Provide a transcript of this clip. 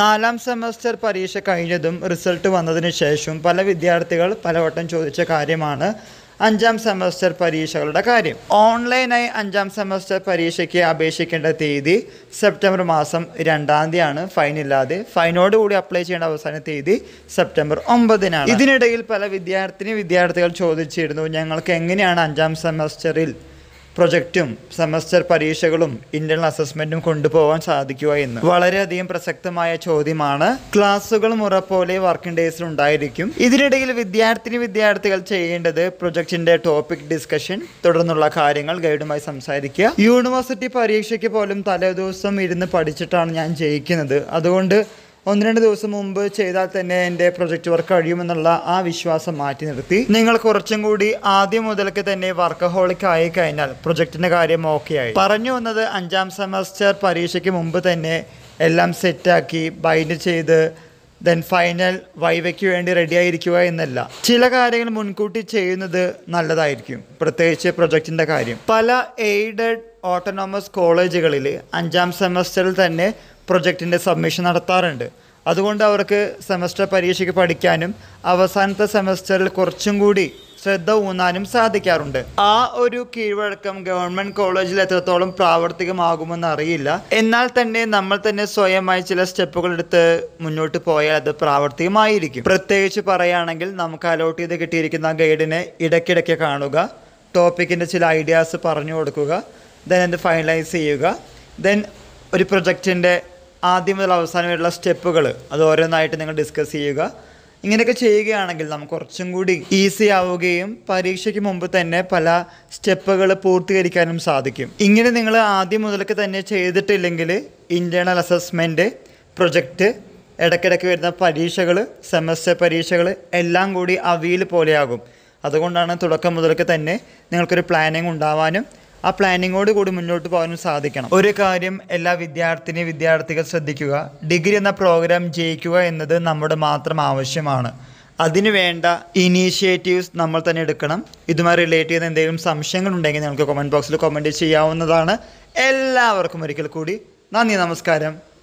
നാലാം സെമസ്റ്റർ പരീക്ഷ കഴിഞ്ഞതും റിസൾട്ട് വന്നതിന് ശേഷവും പല വിദ്യാർത്ഥികൾ പലവട്ടം ചോദിച്ച കാര്യമാണ് അഞ്ചാം സെമസ്റ്റർ പരീക്ഷകളുടെ കാര്യം ഓൺലൈനായി അഞ്ചാം സെമസ്റ്റർ പരീക്ഷയ്ക്ക് അപേക്ഷിക്കേണ്ട തീയതി സെപ്റ്റംബർ മാസം രണ്ടാം തീയതിയാണ് ഫൈനില്ലാതെ കൂടി അപ്ലൈ ചെയ്യേണ്ട അവസാന തീയതി സെപ്റ്റംബർ ഒമ്പതിനാണ് ഇതിനിടയിൽ പല വിദ്യാർത്ഥിനി വിദ്യാർത്ഥികൾ ചോദിച്ചിരുന്നു ഞങ്ങൾക്ക് എങ്ങനെയാണ് അഞ്ചാം സെമസ്റ്ററിൽ പ്രൊജക്റ്റും സെമസ്റ്റർ പരീക്ഷകളും ഇന്റേണൽ അസസ്മെന്റും കൊണ്ടുപോകാൻ സാധിക്കുക എന്ന് വളരെയധികം പ്രസക്തമായ ചോദ്യമാണ് ക്ലാസ്സുകൾ മുറ പോലെ വർക്കിംഗ് ഡേയ്സിൽ ഉണ്ടായിരിക്കും ഇതിനിടയിൽ വിദ്യാർത്ഥിനി വിദ്യാർത്ഥികൾ ചെയ്യേണ്ടത് പ്രൊജക്ടിന്റെ ടോപ്പിക് ഡിസ്കഷൻ തുടർന്നുള്ള കാര്യങ്ങൾ ഗൈഡുമായി സംസാരിക്കുക യൂണിവേഴ്സിറ്റി പരീക്ഷയ്ക്ക് പോലും തലേദിവസം ഇരുന്ന് പഠിച്ചിട്ടാണ് ഞാൻ ജയിക്കുന്നത് അതുകൊണ്ട് ഒന്ന് രണ്ട് ദിവസം മുമ്പ് ചെയ്താൽ തന്നെ എൻ്റെ പ്രൊജക്റ്റ് വർക്ക് കഴിയുമെന്നുള്ള ആ വിശ്വാസം മാറ്റി നിർത്തി നിങ്ങൾ കുറച്ചും കൂടി ആദ്യം മുതൽക്ക് തന്നെ വർക്കഹോളിക് ആയി കഴിഞ്ഞാൽ പ്രൊജക്റ്റിൻ്റെ കാര്യം ഓക്കെ ആയി പറഞ്ഞു വന്നത് അഞ്ചാം സെമസ്റ്റർ പരീക്ഷയ്ക്ക് മുമ്പ് തന്നെ എല്ലാം സെറ്റാക്കി ബൈൻഡ് ചെയ്ത് ദെൻ ഫൈനൽ വൈവയ്ക്ക് വേണ്ടി റെഡിയായിരിക്കുക എന്നല്ല ചില കാര്യങ്ങൾ മുൻകൂട്ടി ചെയ്യുന്നത് നല്ലതായിരിക്കും പ്രത്യേകിച്ച് പ്രൊജക്റ്റിൻ്റെ കാര്യം പല എയ്ഡഡ് ഓട്ടോണോമസ് കോളേജുകളിൽ അഞ്ചാം സെമസ്റ്ററിൽ തന്നെ പ്രൊജക്റ്റിൻ്റെ സബ്മിഷൻ നടത്താറുണ്ട് അതുകൊണ്ട് അവർക്ക് സെമസ്റ്റർ പരീക്ഷയ്ക്ക് പഠിക്കാനും അവസാനത്തെ സെമസ്റ്ററിൽ കുറച്ചും കൂടി ശ്രദ്ധ ഊന്നാനും സാധിക്കാറുണ്ട് ആ ഒരു കീഴ്വഴക്കം ഗവൺമെന്റ് കോളേജിൽ എത്രത്തോളം പ്രാവർത്തികമാകുമെന്ന് അറിയില്ല എന്നാൽ തന്നെ നമ്മൾ തന്നെ സ്വയമായി ചില സ്റ്റെപ്പുകൾ എടുത്ത് മുന്നോട്ട് പോയാൽ അത് പ്രാവർത്തികമായിരിക്കും പ്രത്യേകിച്ച് പറയുകയാണെങ്കിൽ നമുക്ക് അലോട്ട് ചെയ്ത് കിട്ടിയിരിക്കുന്ന ഗൈഡിനെ ഇടയ്ക്കിടയ്ക്ക് കാണുക ടോപ്പിക്കിൻ്റെ ചില ഐഡിയാസ് പറഞ്ഞു കൊടുക്കുക ദെൻ അത് ഫൈനലൈസ് ചെയ്യുക ദെൻ ഒരു പ്രൊജക്റ്റിൻ്റെ ആദ്യം മുതൽ അവസാനം വരെയുള്ള സ്റ്റെപ്പുകൾ അത് ഓരോന്നായിട്ട് നിങ്ങൾ ഡിസ്കസ് ചെയ്യുക ഇങ്ങനെയൊക്കെ ചെയ്യുകയാണെങ്കിൽ നമുക്ക് കുറച്ചും കൂടി ഈസി ആവുകയും പരീക്ഷയ്ക്ക് മുമ്പ് തന്നെ പല സ്റ്റെപ്പുകൾ പൂർത്തീകരിക്കാനും സാധിക്കും ഇങ്ങനെ നിങ്ങൾ ആദ്യം മുതലൊക്കെ തന്നെ ചെയ്തിട്ടില്ലെങ്കിൽ ഇൻറ്റേണൽ അസസ്മെൻറ്റ് പ്രൊജക്റ്റ് ഇടയ്ക്കിടയ്ക്ക് വരുന്ന പരീക്ഷകൾ സെമസ്റ്റർ പരീക്ഷകൾ എല്ലാം കൂടി അവിയിൽ പോലെയാകും അതുകൊണ്ടാണ് തുടക്കം മുതലൊക്കെ തന്നെ നിങ്ങൾക്കൊരു പ്ലാനിങ് ഉണ്ടാവാനും ആ പ്ലാനിങ്ങോട് കൂടി മുന്നോട്ട് പോകാനും സാധിക്കണം ഒരു കാര്യം എല്ലാ വിദ്യാർത്ഥിനി വിദ്യാർത്ഥികൾ ശ്രദ്ധിക്കുക ഡിഗ്രി എന്ന പ്രോഗ്രാം ജയിക്കുക എന്നത് നമ്മുടെ മാത്രം ആവശ്യമാണ് അതിനു വേണ്ട ഇനീഷ്യേറ്റീവ്സ് നമ്മൾ തന്നെ എടുക്കണം ഇതുമായി റിലേറ്റ് ചെയ്യുന്ന എന്തെങ്കിലും സംശയങ്ങളുണ്ടെങ്കിൽ ഞങ്ങൾക്ക് കമൻറ്റ് ബോക്സിൽ കമൻറ്റ് ചെയ്യാവുന്നതാണ് എല്ലാവർക്കും ഒരിക്കൽ കൂടി നന്ദി നമസ്കാരം